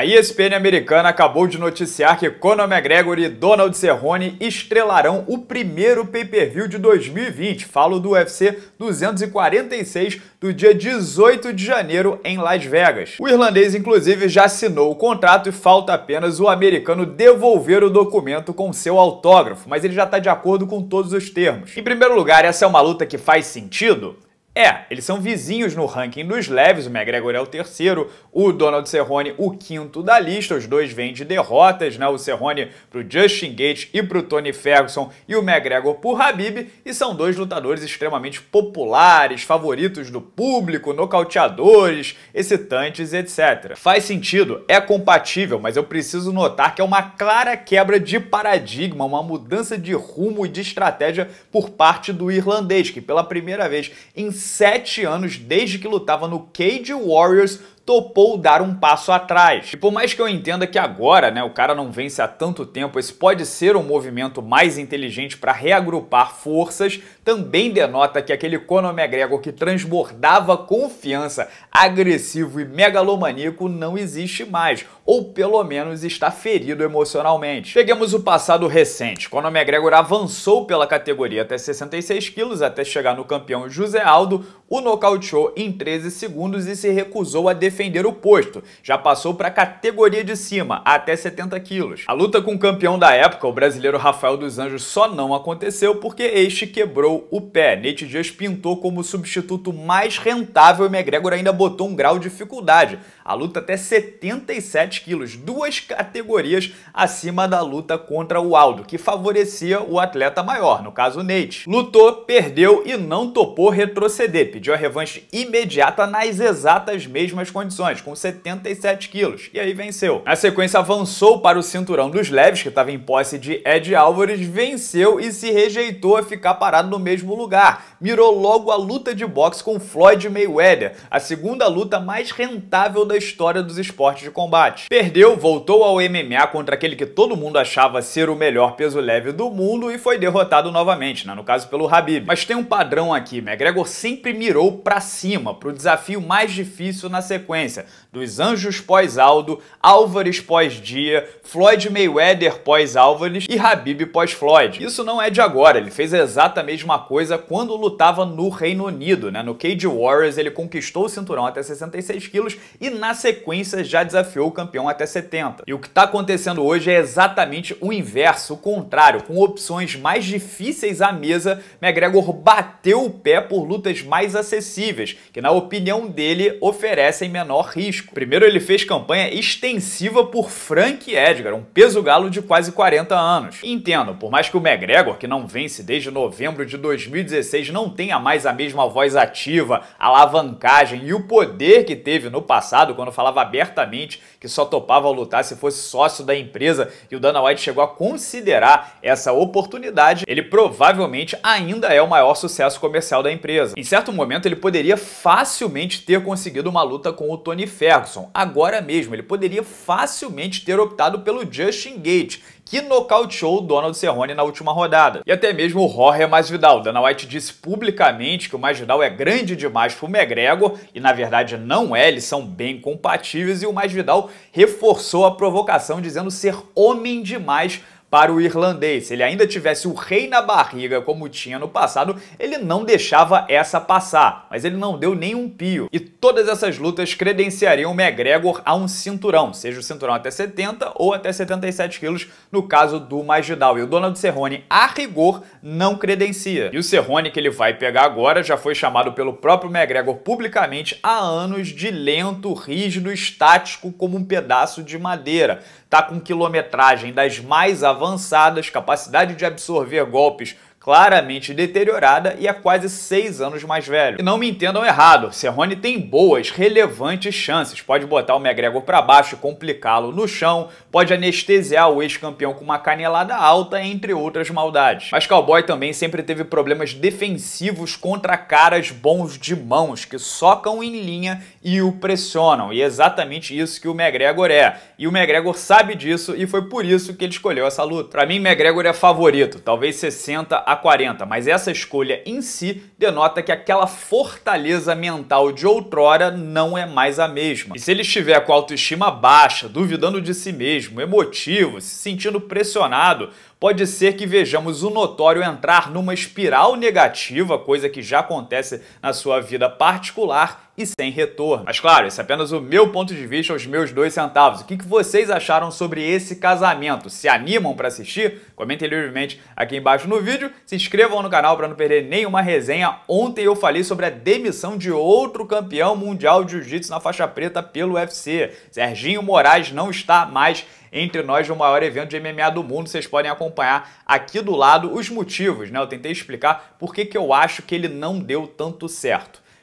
A ESPN americana acabou de noticiar que Conor McGregor e Donald Cerrone estrelarão o primeiro pay-per-view de 2020. Falo do UFC 246 do dia 18 de janeiro em Las Vegas. O irlandês inclusive já assinou o contrato e falta apenas o americano devolver o documento com seu autógrafo, mas ele já está de acordo com todos os termos. Em primeiro lugar, essa é uma luta que faz sentido? É, eles são vizinhos no ranking dos leves, o McGregor é o terceiro, o Donald Cerrone o quinto da lista, os dois vêm de derrotas, né? O Cerrone pro Justin Gates e pro Tony Ferguson e o McGregor pro Habib, e são dois lutadores extremamente populares, favoritos do público, nocauteadores, excitantes, etc. Faz sentido, é compatível, mas eu preciso notar que é uma clara quebra de paradigma, uma mudança de rumo e de estratégia por parte do irlandês, que pela primeira vez em sete anos desde que lutava no Cage Warriors topou dar um passo atrás. E por mais que eu entenda que agora, né, o cara não vence há tanto tempo, esse pode ser um movimento mais inteligente para reagrupar forças, também denota que aquele Conor McGregor que transbordava confiança, agressivo e megalomaníaco não existe mais, ou pelo menos está ferido emocionalmente. Peguemos o passado recente. Conor McGregor avançou pela categoria até 66 quilos até chegar no campeão José Aldo, o nocauteou em 13 segundos e se recusou a defender defender o posto, já passou para a categoria de cima, até 70 quilos. A luta com o campeão da época, o brasileiro Rafael dos Anjos, só não aconteceu porque este quebrou o pé. Nate Dias pintou como o substituto mais rentável e McGregor ainda botou um grau de dificuldade. A luta até 77 quilos, duas categorias acima da luta contra o Aldo, que favorecia o atleta maior, no caso Nate. Lutou, perdeu e não topou retroceder, pediu a revanche imediata nas exatas mesmas condições condições, com 77 quilos, e aí venceu. Na sequência, avançou para o cinturão dos leves, que estava em posse de Ed Álvares, venceu e se rejeitou a ficar parado no mesmo lugar. Mirou logo a luta de boxe com Floyd Mayweather, a segunda luta mais rentável da história dos esportes de combate. Perdeu, voltou ao MMA contra aquele que todo mundo achava ser o melhor peso leve do mundo e foi derrotado novamente, né? no caso pelo Habib. Mas tem um padrão aqui, McGregor sempre mirou para cima, para o desafio mais difícil na sequência sequência dos Anjos pós-Aldo, Álvares pós-Dia, Floyd Mayweather pós-Álvares e Habib pós-Floyd. Isso não é de agora, ele fez a exata mesma coisa quando lutava no Reino Unido, né? No Cage Warriors ele conquistou o cinturão até 66 quilos e na sequência já desafiou o campeão até 70. E o que está acontecendo hoje é exatamente o inverso, o contrário, com opções mais difíceis à mesa, McGregor bateu o pé por lutas mais acessíveis, que na opinião dele oferecem menor risco. Primeiro, ele fez campanha extensiva por Frank Edgar, um peso galo de quase 40 anos. entendo, por mais que o McGregor, que não vence desde novembro de 2016, não tenha mais a mesma voz ativa, alavancagem e o poder que teve no passado, quando falava abertamente que só topava lutar se fosse sócio da empresa, e o Dana White chegou a considerar essa oportunidade, ele provavelmente ainda é o maior sucesso comercial da empresa. Em certo momento, ele poderia facilmente ter conseguido uma luta com o Tony Ferguson. Agora mesmo, ele poderia facilmente ter optado pelo Justin Gate, que nocauteou o Donald Cerrone na última rodada. E até mesmo o Jorge Masvidal. Dana White disse publicamente que o Masvidal é grande demais para o McGregor, e na verdade não é, eles são bem compatíveis, e o Masvidal reforçou a provocação dizendo ser homem demais para o irlandês. Se ele ainda tivesse o rei na barriga, como tinha no passado, ele não deixava essa passar, mas ele não deu nenhum pio. E todas essas lutas credenciariam McGregor a um cinturão, seja o cinturão até 70 ou até 77 quilos, no caso do Masvidal. E o Donald Cerrone, a rigor, não credencia. E o Cerrone que ele vai pegar agora já foi chamado pelo próprio McGregor publicamente há anos de lento, rígido, estático, como um pedaço de madeira está com quilometragem das mais avançadas, capacidade de absorver golpes claramente deteriorada e é quase seis anos mais velho. E não me entendam errado, Serrone tem boas, relevantes chances. Pode botar o McGregor para baixo, complicá-lo no chão, pode anestesiar o ex-campeão com uma canelada alta, entre outras maldades. Mas Cowboy também sempre teve problemas defensivos contra caras bons de mãos, que socam em linha e o pressionam. E é exatamente isso que o McGregor é. E o McGregor sabe disso e foi por isso que ele escolheu essa luta. Para mim, McGregor é favorito, talvez 60 a 40, mas essa escolha em si denota que aquela fortaleza mental de outrora não é mais a mesma. E se ele estiver com autoestima baixa, duvidando de si mesmo, emotivo, se sentindo pressionado, pode ser que vejamos o notório entrar numa espiral negativa, coisa que já acontece na sua vida particular e sem retorno. Mas claro, esse é apenas o meu ponto de vista, os meus dois centavos. O que, vocês acharam sobre esse casamento? Se animam para assistir? Comentem livremente aqui embaixo no vídeo. Se inscrevam no canal para não perder nenhuma resenha. Ontem eu falei sobre a demissão de outro campeão mundial de jiu-jitsu na faixa preta pelo UFC. Serginho Moraes não está mais entre nós no maior evento de MMA do mundo. Vocês podem acompanhar aqui do lado os motivos, né? Eu tentei explicar por que, que eu acho que ele não deu tanto certo.